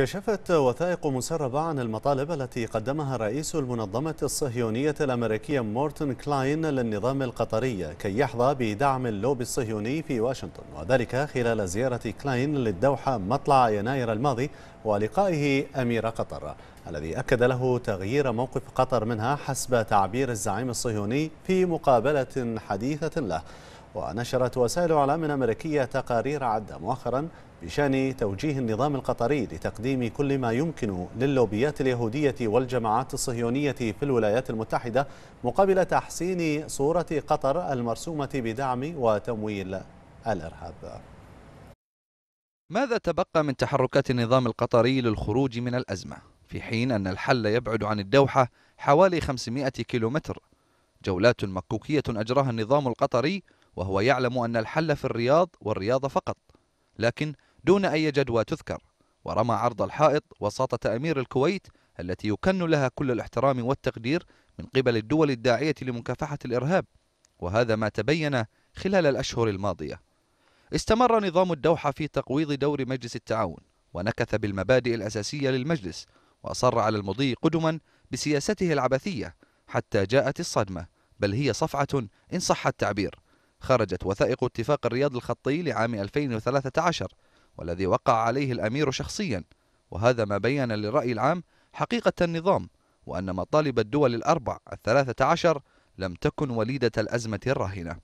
كشفت وثائق مسربة عن المطالب التي قدمها رئيس المنظمة الصهيونية الأمريكية مورتن كلاين للنظام القطري كي يحظى بدعم اللوبي الصهيوني في واشنطن وذلك خلال زيارة كلاين للدوحة مطلع يناير الماضي ولقائه أمير قطر الذي أكد له تغيير موقف قطر منها حسب تعبير الزعيم الصهيوني في مقابلة حديثة له ونشرت وسائل إعلام أمريكية تقارير عدة مؤخرا بشان توجيه النظام القطري لتقديم كل ما يمكن للوبيات اليهودية والجماعات الصهيونية في الولايات المتحدة مقابل تحسين صورة قطر المرسومة بدعم وتمويل الإرهاب ماذا تبقى من تحركات النظام القطري للخروج من الأزمة في حين أن الحل يبعد عن الدوحة حوالي 500 كيلومتر جولات مكوكية أجراها النظام القطري وهو يعلم أن الحل في الرياض والرياض فقط لكن دون أي جدوى تذكر ورمى عرض الحائط وساطة أمير الكويت التي يكن لها كل الاحترام والتقدير من قبل الدول الداعية لمكافحة الإرهاب وهذا ما تبين خلال الأشهر الماضية استمر نظام الدوحة في تقويض دور مجلس التعاون ونكث بالمبادئ الأساسية للمجلس وأصر على المضي قدما بسياسته العبثية حتى جاءت الصدمة بل هي صفعة إن صح التعبير خرجت وثائق اتفاق الرياض الخطي لعام 2013 والذي وقع عليه الأمير شخصيا وهذا ما بين للرأي العام حقيقة النظام وأن مطالب الدول الأربع الثلاثة عشر لم تكن وليدة الأزمة الراهنة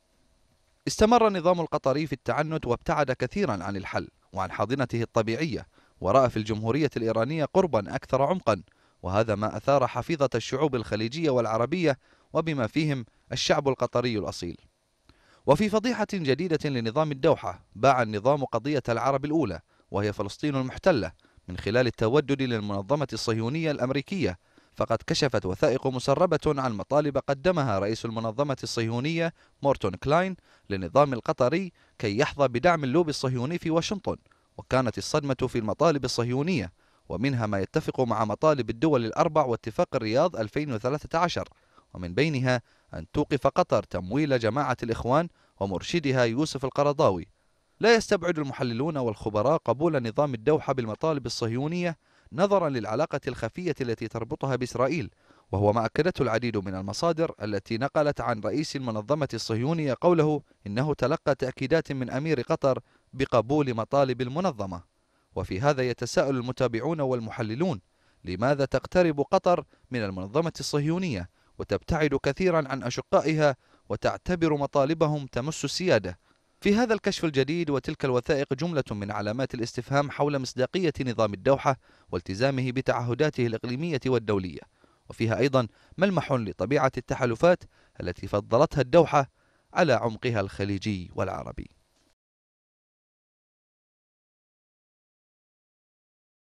استمر النظام القطري في التعنت وابتعد كثيرا عن الحل وعن حاضنته الطبيعية ورأى في الجمهورية الإيرانية قربا أكثر عمقا وهذا ما أثار حفيظة الشعوب الخليجية والعربية وبما فيهم الشعب القطري الأصيل وفي فضيحة جديدة لنظام الدوحة باع النظام قضية العرب الأولى وهي فلسطين المحتلة من خلال التودد للمنظمة الصهيونية الأمريكية فقد كشفت وثائق مسربة عن مطالب قدمها رئيس المنظمة الصهيونية مورتون كلاين للنظام القطري كي يحظى بدعم اللوبي الصهيوني في واشنطن وكانت الصدمة في المطالب الصهيونية ومنها ما يتفق مع مطالب الدول الأربع واتفاق الرياض 2013 ومن بينها أن توقف قطر تمويل جماعة الإخوان ومرشدها يوسف القرضاوي لا يستبعد المحللون والخبراء قبول نظام الدوحة بالمطالب الصهيونية نظرا للعلاقة الخفية التي تربطها بإسرائيل وهو ما أكدته العديد من المصادر التي نقلت عن رئيس المنظمة الصهيونية قوله إنه تلقى تأكيدات من أمير قطر بقبول مطالب المنظمة وفي هذا يتساءل المتابعون والمحللون لماذا تقترب قطر من المنظمة الصهيونية وتبتعد كثيرا عن أشقائها وتعتبر مطالبهم تمس السيادة في هذا الكشف الجديد وتلك الوثائق جملة من علامات الاستفهام حول مصداقية نظام الدوحة والتزامه بتعهداته الإقليمية والدولية وفيها أيضا ملمح لطبيعة التحالفات التي فضلتها الدوحة على عمقها الخليجي والعربي